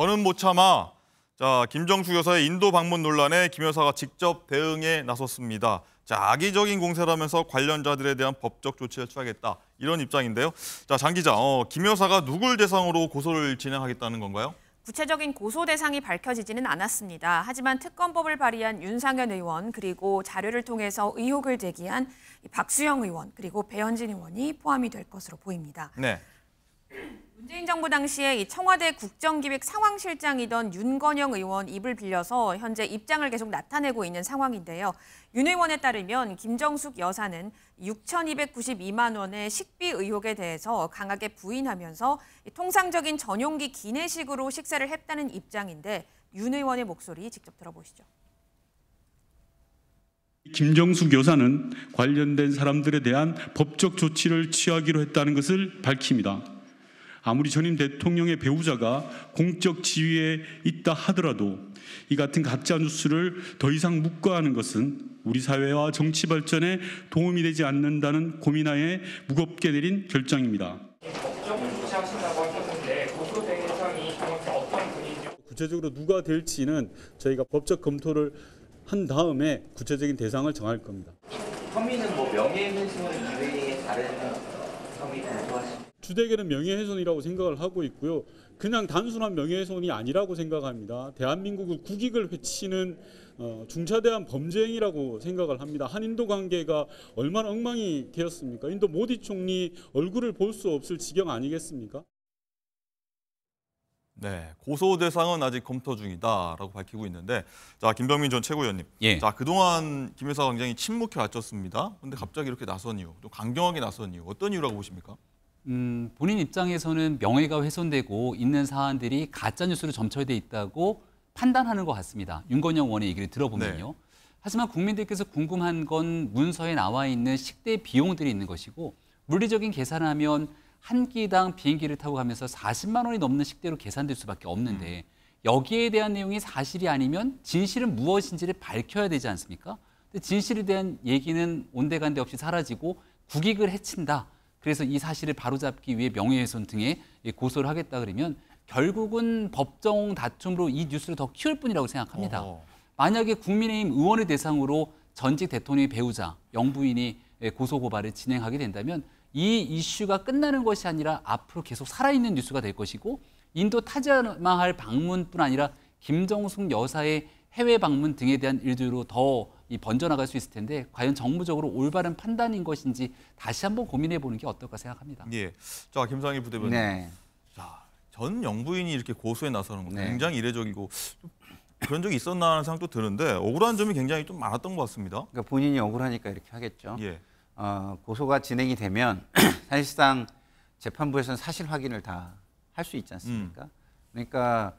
저는못 참아 자 김정수 여사의 인도 방문 논란에 김 여사가 직접 대응에 나섰습니다. 자 악의적인 공세라면서 관련자들에 대한 법적 조치를 취하겠다 이런 입장인데요. 자장 기자, 어, 김 여사가 누굴 대상으로 고소를 진행하겠다는 건가요? 구체적인 고소 대상이 밝혀지지는 않았습니다. 하지만 특검법을 발의한 윤상현 의원 그리고 자료를 통해서 의혹을 제기한 박수영 의원 그리고 배현진 의원이 포함이 될 것으로 보입니다. 네. 문재인 정부 당시에 이 청와대 국정기획 상황실장이던 윤건영 의원 입을 빌려서 현재 입장을 계속 나타내고 있는 상황인데요. 윤 의원에 따르면 김정숙 여사는 6,292만 원의 식비 의혹에 대해서 강하게 부인하면서 통상적인 전용기 기내식으로 식사를 했다는 입장인데 윤 의원의 목소리 직접 들어보시죠. 김정숙 여사는 관련된 사람들에 대한 법적 조치를 취하기로 했다는 것을 밝힙니다. 아무리 전임 대통령의 배우자가 공적 지위에 있다 하더라도 이 같은 가짜 뉴스를 더 이상 묵과하는 것은 우리 사회와 정치 발전에 도움이 되지 않는다는 고민하에 무겁게 내린 결정입니다. 구체적으로 누가 될지는 저희가 법적 검토를 한 다음에 구체적인 대상을 정할 겁니다. 혐의는 뭐 명예훼손 이외에 다른 주택에는 명예훼손이라고 생각을 하고 있고요. 그냥 단순한 명예훼손이 아니라고 생각합니다. 대한민국의 국익을 회치는 어, 중차대한 범죄행위라고 생각을 합니다. 한인도 관계가 얼마나 엉망이 되었습니까? 인도 모디 총리 얼굴을 볼 수 없을 지경 아니겠습니까? 네, 고소 대상은 아직 검토 중이다라고 밝히고 있는데 자 김병민 전 최고위원님, 예. 자 그동안 김 회사가 굉장히 침묵해 왔었습니다. 그런데 갑자기 이렇게 나선 이유, 또 강경하게 나선 이유 어떤 이유라고 보십니까? 음, 본인 입장에서는 명예가 훼손되고 있는 사안들이 가짜 뉴스로 점철돼 있다고 판단하는 것 같습니다. 윤건영 의원의 얘기를 들어보면요. 네. 하지만 국민들께서 궁금한 건 문서에 나와 있는 식대 비용들이 있는 것이고 물리적인 계산하면 한 끼당 비행기를 타고 가면서 40만 원이 넘는 식대로 계산될 수밖에 없는데 음. 여기에 대한 내용이 사실이 아니면 진실은 무엇인지를 밝혀야 되지 않습니까? 근데 진실에 대한 얘기는 온데간데 없이 사라지고 국익을 해친다. 그래서 이 사실을 바로잡기 위해 명예훼손 등의 예, 고소를 하겠다 그러면 결국은 법정 다툼으로 이 뉴스를 더 키울 뿐이라고 생각합니다. 어 만약에 국민의힘 의원을 대상으로 전직 대통령의 배우자, 영부인이 예, 고소 고발을 진행하게 된다면 이 이슈가 끝나는 것이 아니라 앞으로 계속 살아있는 뉴스가 될 것이고 인도 타자마할 방문뿐 아니라 김정숙 여사의 해외 방문 등에 대한 일들로 더이 번져나갈 수 있을 텐데 과연 정무적으로 올바른 판단인 것인지 다시 한번 고민해 보는 게 어떨까 생각합니다. 예. 자, 김상희 부대변인. 네. 자, 전 영부인이 이렇게 고소에 나서는 건 네. 굉장히 이례적이고 그런 적이 있었나 하는 생각도 드는데 억울한 점이 굉장히 좀 많았던 것 같습니다. 그러니까 본인이 억울하니까 이렇게 하겠죠. 예. 어, 고소가 진행이 되면 사실상 재판부에서는 사실 확인을 다 할 수 있지 않습니까? 음. 그러니까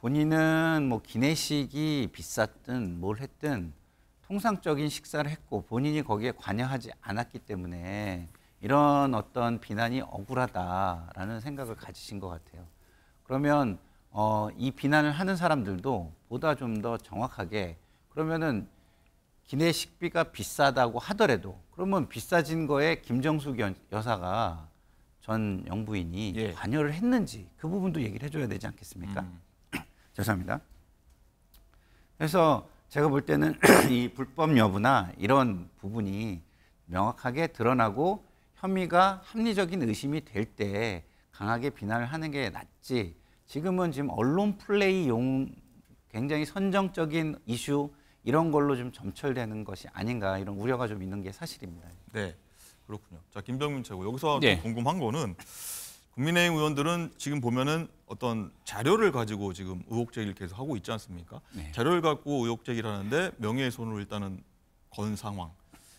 본인은 뭐 기내식이 비쌌든 뭘 했든 통상적인 식사를 했고 본인이 거기에 관여하지 않았기 때문에 이런 어떤 비난이 억울하다라는 생각을 가지신 것 같아요. 그러면 어, 이 비난을 하는 사람들도 보다 좀 더 정확하게 그러면은 기내식비가 비싸다고 하더라도 그러면 비싸진 거에 김정숙 여사가 전 영부인이 예. 관여를 했는지 그 부분도 얘기를 해줘야 되지 않겠습니까? 음. 죄송합니다. 그래서 제가 볼 때는 이 불법 여부나 이런 부분이 명확하게 드러나고 혐의가 합리적인 의심이 될 때 강하게 비난을 하는 게 낫지. 지금은 지금 언론 플레이용 굉장히 선정적인 이슈 이런 걸로 좀 점철되는 것이 아닌가 이런 우려가 좀 있는 게 사실입니다. 네, 그렇군요. 자 김병민 최고 여기서 네. 궁금한 거는 국민의힘 의원들은 지금 보면은 어떤 자료를 가지고 지금 의혹 제기를 계속 하고 있지 않습니까? 네. 자료를 갖고 의혹 제기를 하는데 명예훼손으로 일단은 건 상황.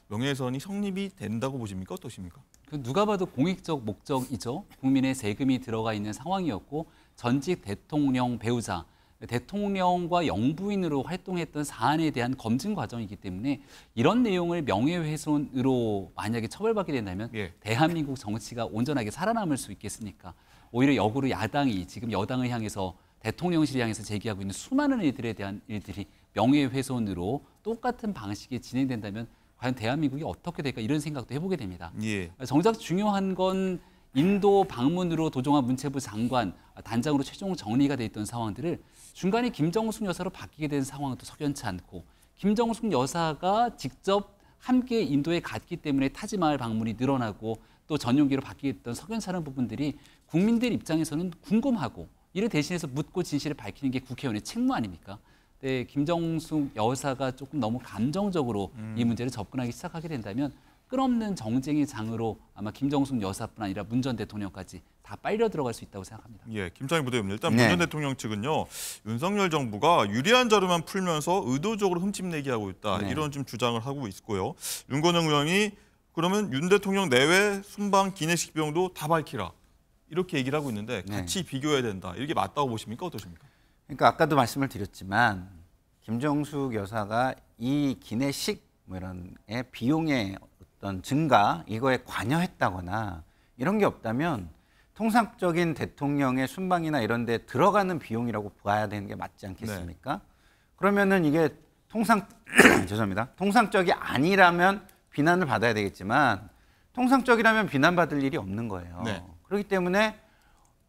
명예훼손이 성립이 된다고 보십니까? 어떠십니까? 그 누가 봐도 공익적 목적이죠. 국민의 세금이 들어가 있는 상황이었고 전직 대통령 배우자 대통령과 영부인으로 활동했던 사안에 대한 검증 과정이기 때문에 이런 내용을 명예훼손으로 만약에 처벌받게 된다면 예. 대한민국 정치가 온전하게 살아남을 수 있겠습니까? 오히려 역으로 야당이 지금 여당을 향해서 대통령실 향해서 제기하고 있는 수많은 일들에 대한 일들이 명예훼손으로 똑같은 방식이 진행된다면 과연 대한민국이 어떻게 될까 이런 생각도 해보게 됩니다. 예. 정작 중요한 건 인도 방문으로 도종환 문체부 장관 단장으로 최종 정리가 돼 있던 상황들을 중간에 김정숙 여사로 바뀌게 된 상황도 석연치 않고 김정숙 여사가 직접 함께 인도에 갔기 때문에 타지마을 방문이 늘어나고 또 전용기로 바뀌었던 석연치라는 부분들이 국민들 입장에서는 궁금하고 이를 대신해서 묻고 진실을 밝히는 게 국회의원의 책무 아닙니까? 근 네, 김정숙 여사가 조금 너무 감정적으로 음. 이 문제를 접근하기 시작하게 된다면 끝없는 정쟁의 장으로 아마 김정숙 여사뿐 아니라 문 전 대통령까지 다 빨려 들어갈 수 있다고 생각합니다. 예, 김창희 부대님 일단 네. 문전 대통령 측은요 윤석열 정부가 유리한 자료만 풀면서 의도적으로 흠집내기 하고 있다 네. 이런 좀 주장을 하고 있고요. 윤건영 의원이 그러면 윤 대통령 내외 순방 기내식 비용도 다 밝히라 이렇게 얘기를 하고 있는데 네. 같이 네. 비교해야 된다 이렇게 맞다고 보십니까 어떠십니까? 그러니까 아까도 말씀을 드렸지만 김정숙 여사가 이 기내식 뭐 이런 비용에 어떤 증가 이거에 관여했다거나 이런 게 없다면 통상적인 대통령의 순방이나 이런 데 들어가는 비용이라고 봐야 되는 게 맞지 않겠습니까? 네. 그러면은 이게 통상 죄송합니다. 통상적이 아니라면 비난을 받아야 되겠지만 통상적이라면 비난받을 일이 없는 거예요. 네. 그렇기 때문에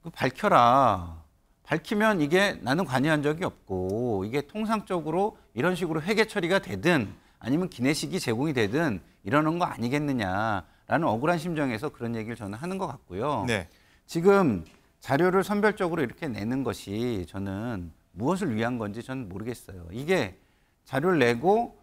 그 밝혀라. 밝히면 이게 나는 관여한 적이 없고 이게 통상적으로 이런 식으로 회계 처리가 되든 아니면 기내식이 제공이 되든 이러는 거 아니겠느냐라는 억울한 심정에서 그런 얘기를 저는 하는 것 같고요. 네. 지금 자료를 선별적으로 이렇게 내는 것이 저는 무엇을 위한 건지 저는 모르겠어요. 이게 자료를 내고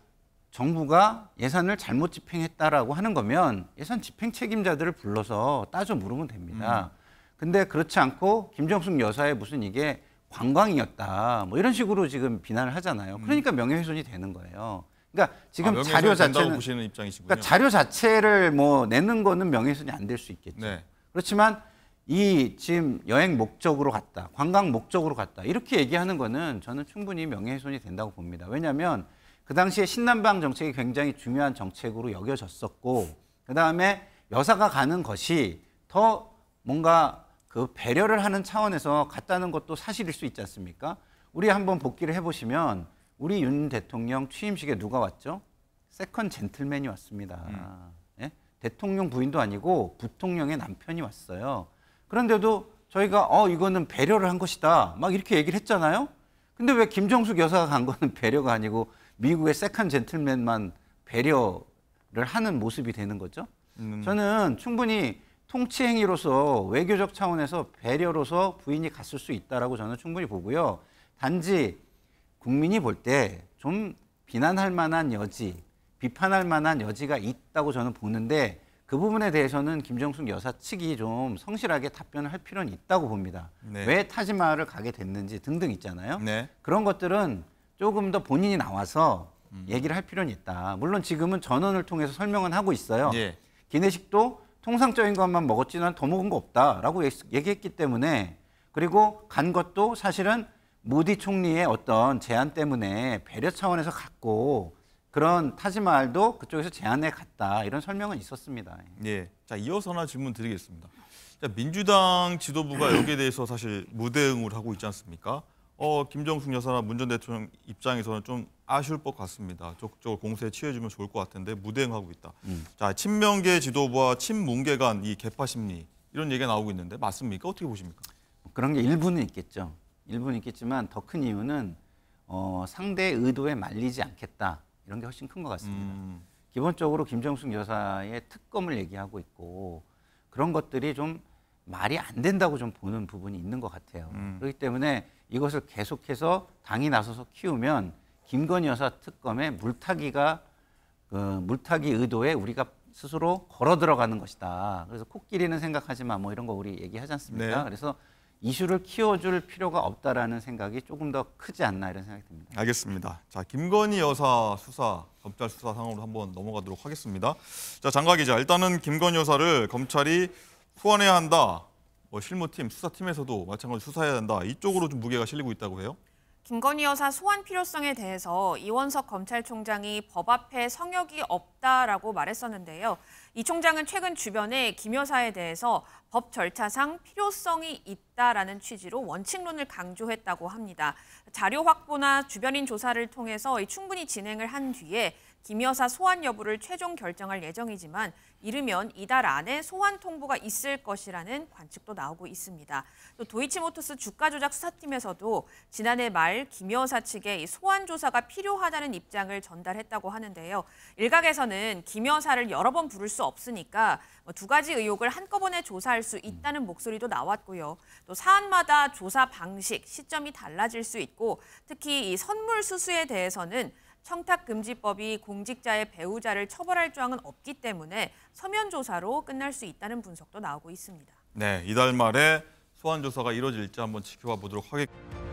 정부가 예산을 잘못 집행했다라고 하는 거면 예산 집행 책임자들을 불러서 따져 물으면 됩니다. 음. 근데 그렇지 않고 김정숙 여사의 무슨 이게 관광이었다 뭐 이런 식으로 지금 비난을 하잖아요. 음. 그러니까 명예훼손이 되는 거예요. 그러니까 지금 아, 자료 자체는 보시는 입장이시군요. 그러니까 자료 자체를 뭐 내는 거는 명예훼손이 안 될 수 있겠죠. 네. 그렇지만 이 지금 여행 목적으로 갔다, 관광 목적으로 갔다 이렇게 얘기하는 거는 저는 충분히 명예훼손이 된다고 봅니다. 왜냐하면 그 당시에 신남방 정책이 굉장히 중요한 정책으로 여겨졌었고 그 다음에 여사가 가는 것이 더 뭔가 그 배려를 하는 차원에서 갔다는 것도 사실일 수 있지 않습니까? 우리 한번 복귀를 해보시면 우리 윤 대통령 취임식에 누가 왔죠? 세컨 젠틀맨이 왔습니다. 음. 예? 대통령 부인도 아니고 부통령의 남편이 왔어요. 그런데도 저희가 어 이거는 배려를 한 것이다 막 이렇게 얘기를 했잖아요. 근데 왜 김정숙 여사가 간 거는 배려가 아니고 미국의 세컨 젠틀맨만 배려를 하는 모습이 되는 거죠. 음. 저는 충분히 통치 행위로서 외교적 차원에서 배려로서 부인이 갔을 수 있다라고 저는 충분히 보고요. 단지 국민이 볼 때 좀 비난할 만한 여지, 비판할 만한 여지가 있다고 저는 보는데 그 부분에 대해서는 김정숙 여사 측이 좀 성실하게 답변을 할 필요는 있다고 봅니다. 네. 왜타지마을을 가게 됐는지 등등 있잖아요. 네. 그런 것들은 조금 더 본인이 나와서 음. 얘기를 할 필요는 있다. 물론 지금은 전원을 통해서 설명은 하고 있어요. 예. 기내식도 통상적인 것만 먹었지만 더 먹은 거 없다라고 얘기했기 때문에 그리고 간 것도 사실은 모디 총리의 어떤 제안 때문에 배려 차원에서 갔고 그런 타지말도 그쪽에서 제안해 갔다 이런 설명은 있었습니다. 예. 자 이어서 하나 질문 드리겠습니다. 자, 민주당 지도부가 여기에 대해서 사실 무대응을 하고 있지 않습니까? 어, 김정숙 여사나 문 전 대통령 입장에서는 좀 아쉬울 것 같습니다. 적극적으로 공세에 취해주면 좋을 것 같은데 무대응하고 있다. 음. 자, 친명계 지도부와 친문계 간 이 개파 심리 이런 얘기가 나오고 있는데 맞습니까? 어떻게 보십니까? 그런 게 일부는 있겠죠. 일부는 있겠지만 더 큰 이유는 어, 상대 의도에 말리지 않겠다 이런 게 훨씬 큰 것 같습니다. 음. 기본적으로 김정숙 여사의 특검을 얘기하고 있고 그런 것들이 좀 말이 안 된다고 좀 보는 부분이 있는 것 같아요. 음. 그렇기 때문에 이것을 계속해서 당이 나서서 키우면 김건희 여사 특검의 물타기가 그 물타기 의도에 우리가 스스로 걸어 들어가는 것이다. 그래서 코끼리는 생각하지 마뭐 이런 거 우리 얘기하지 않습니까? 네. 그래서 이슈를 키워줄 필요가 없다라는 생각이 조금 더 크지 않나 이런 생각이 듭니다. 알겠습니다. 자 김건희 여사 수사 검찰 수사 상황으로 한번 넘어가도록 하겠습니다. 자 장가 기자 일단은 김건희 여사를 검찰이 소환해야 한다. 뭐 실무팀 수사팀에서도 마찬가지 수사해야 된다. 이쪽으로 좀 무게가 실리고 있다고 해요. 김건희 여사 소환 필요성에 대해서 이원석 검찰총장이 법 앞에 성역이 없 있다라고 말했었는데요. 이 총장은 최근 주변에 김 여사에 대해서 법 절차상 필요성이 있다라는 취지로 원칙론을 강조했다고 합니다. 자료 확보나 주변인 조사를 통해서 충분히 진행을 한 뒤에 김 여사 소환 여부를 최종 결정할 예정이지만 이르면 이달 안에 소환 통보가 있을 것이라는 관측도 나오고 있습니다. 또 도이치모터스 주가 조작 수사팀에서도 지난해 말김 여사 측에 소환 조사가 필요하다는 입장을 전달했다고 하는데요. 일각에서는 조사는 기묘사를 여러 번 부를 수 없으니까 뭐 두 가지 의혹을 한꺼번에 조사할 수 있다는 음. 목소리도 나왔고요. 또 사안마다 조사 방식, 시점이 달라질 수 있고 특히 이 선물 수수에 대해서는 청탁금지법이 공직자의 배우자를 처벌할 조항은 없기 때문에 서면 조사로 끝날 수 있다는 분석도 나오고 있습니다. 네, 이달 말에 소환 조사가 이뤄질지 한번 지켜봐 보도록 하겠습니다.